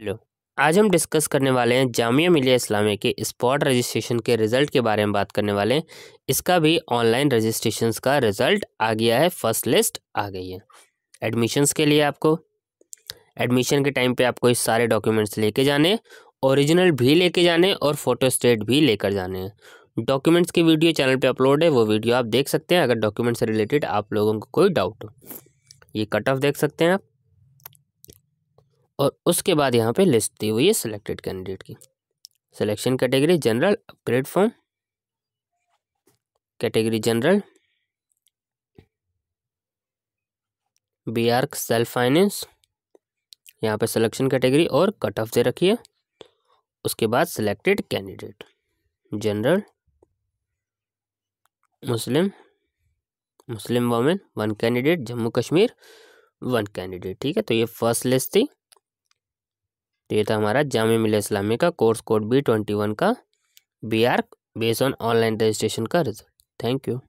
hello आज हम discuss करने वाले हैं जामिया मिलिया इस्लामिया के स्पॉट रजिस्ट्रेशन के रिज़ल्ट के बारे में बात करने वाले हैं इसका भी ऑनलाइन रजिस्ट्रेशन का रिज़ल्ट आ गया है फर्स्ट लिस्ट आ गई है एडमिशन्स के लिए आपको एडमिशन के टाइम पे आपको इस सारे डॉक्यूमेंट्स लेके जाने ओरिजिनल भी लेके जाने और फोटो स्टेट भी लेकर जाने हैं डॉक्यूमेंट्स की वीडियो चैनल पे अपलोड है वो वीडियो आप देख सकते हैं अगर डॉक्यूमेंट्स से रिलेटेड आप लोगों को कोई डाउट हो ये कट ऑफ देख सकते हैं आप और उसके बाद यहाँ पे लिस्ट दी हुई है सिलेक्टेड कैंडिडेट की selection category general upgrade form category general B arch self finance यहाँ पे सिलेक्शन कैटेगरी और कट ऑफ दे रखी है उसके बाद selected candidate general Muslim Muslim women one candidate Jammu Kashmir one candidate ठीक है तो ये फर्स्ट लिस्ट थी तो ये था हमारा जाम मिल इस्लामी का course code B twenty one का B R base on online registration का रिजल्ट थैंक यू